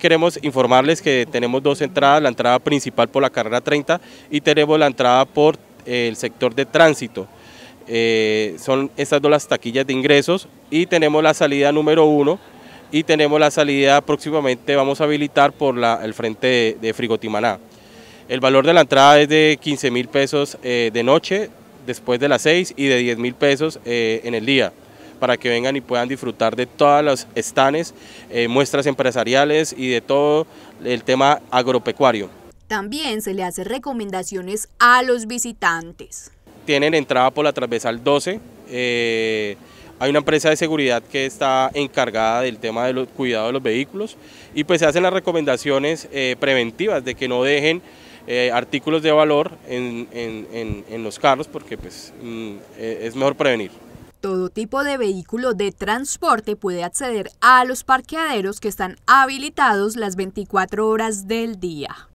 Queremos informarles que tenemos dos entradas, la entrada principal por la carrera 30 y tenemos la entrada por eh, el sector de tránsito. Eh, son estas dos las taquillas de ingresos y tenemos la salida número 1 y tenemos la salida próximamente vamos a habilitar por el frente de, Frigotimaná. El valor de la entrada es de 15 mil pesos eh, de noche, después de las 6 y de 10 mil pesos en el día para que vengan y puedan disfrutar de todas las estanes, eh, muestras empresariales y de todo el tema agropecuario. También se le hace recomendaciones a los visitantes. Tienen entrada por la transversal 12. Eh, hay una empresa de seguridad que está encargada del tema del cuidado de los vehículos y pues se hacen las recomendaciones eh, preventivas de que no dejen artículos de valor en, los carros porque pues, mm, es mejor prevenir todo tipo de vehículo de transporte puede acceder a los parqueaderos que están habilitados las 24 horas del día.